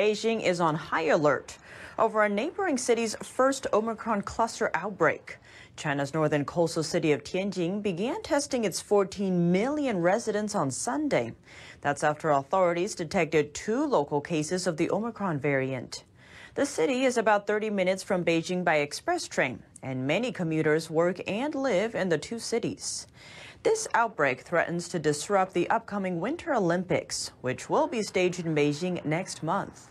Beijing is on high alert over a neighboring city's first Omicron cluster outbreak. China's northern coastal city of Tianjin began testing its 14 million residents on Sunday. That's after authorities detected two local cases of the Omicron variant. The city is about 30 minutes from Beijing by express train, and many commuters work and live in the two cities. This outbreak threatens to disrupt the upcoming Winter Olympics, which will be staged in Beijing next month.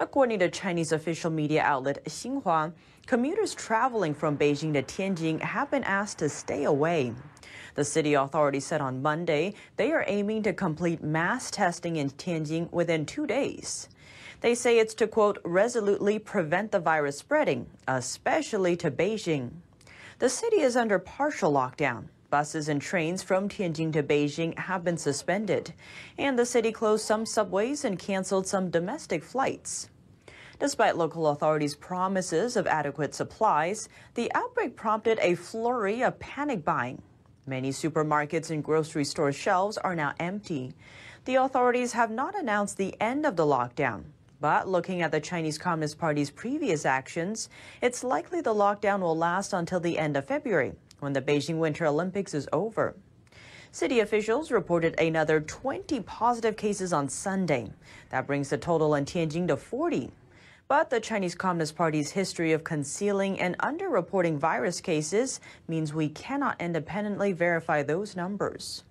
According to Chinese official media outlet Xinhua, commuters traveling from Beijing to Tianjin have been asked to stay away. The city authorities said on Monday they are aiming to complete mass testing in Tianjin within two days. They say it's to, quote, resolutely prevent the virus spreading, especially to Beijing. The city is under partial lockdown. Buses and trains from Tianjin to Beijing have been suspended, and the city closed some subways and canceled some domestic flights. Despite local authorities' promises of adequate supplies, the outbreak prompted a flurry of panic buying. Many supermarkets and grocery store shelves are now empty. The authorities have not announced the end of the lockdown. But looking at the Chinese Communist Party's previous actions, it's likely the lockdown will last until the end of February, when the Beijing Winter Olympics is over. City officials reported another 20 positive cases on Sunday. That brings the total in Tianjin to 40. But the Chinese Communist Party's history of concealing and underreporting virus cases means we cannot independently verify those numbers.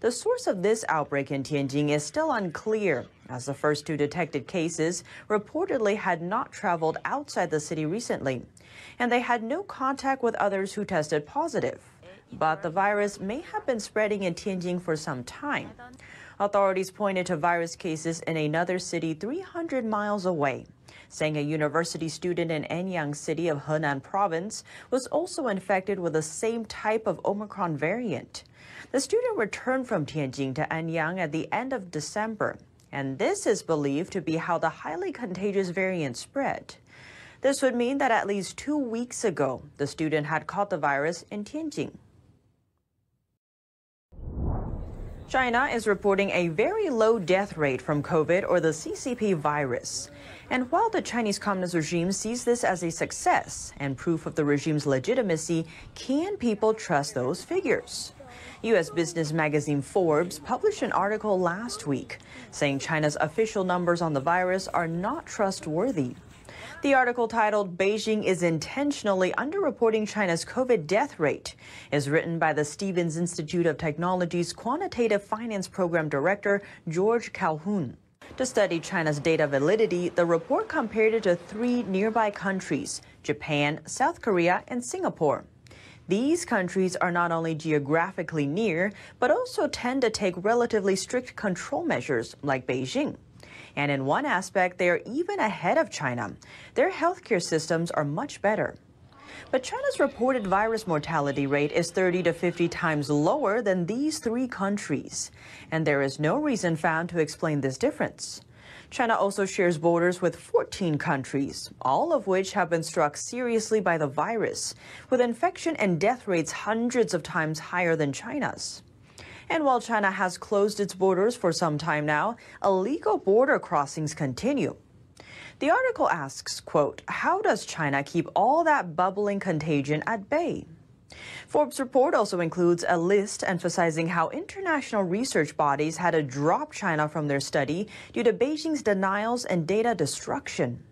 The source of this outbreak in Tianjin is still unclear as the first two detected cases reportedly had not traveled outside the city recently, and they had no contact with others who tested positive. But the virus may have been spreading in Tianjin for some time. Authorities pointed to virus cases in another city 300 miles away, saying a university student in Anyang City of Henan Province was also infected with the same type of Omicron variant. The student returned from Tianjin to Anyang at the end of December and this is believed to be how the highly contagious variant spread. This would mean that at least two weeks ago, the student had caught the virus in Tianjin. China is reporting a very low death rate from COVID or the CCP virus. And while the Chinese Communist regime sees this as a success and proof of the regime's legitimacy, can people trust those figures? U.S. business magazine Forbes published an article last week saying China's official numbers on the virus are not trustworthy. The article titled Beijing is intentionally underreporting China's COVID death rate is written by the Stevens Institute of Technology's quantitative finance program director George Calhoun. To study China's data validity, the report compared it to three nearby countries Japan, South Korea, and Singapore. These countries are not only geographically near, but also tend to take relatively strict control measures like Beijing. And in one aspect, they are even ahead of China. Their healthcare systems are much better. But China's reported virus mortality rate is 30 to 50 times lower than these three countries. And there is no reason found to explain this difference. China also shares borders with 14 countries, all of which have been struck seriously by the virus, with infection and death rates hundreds of times higher than China's. And while China has closed its borders for some time now, illegal border crossings continue. The article asks, quote, how does China keep all that bubbling contagion at bay? Forbes' report also includes a list emphasizing how international research bodies had to drop China from their study due to Beijing's denials and data destruction.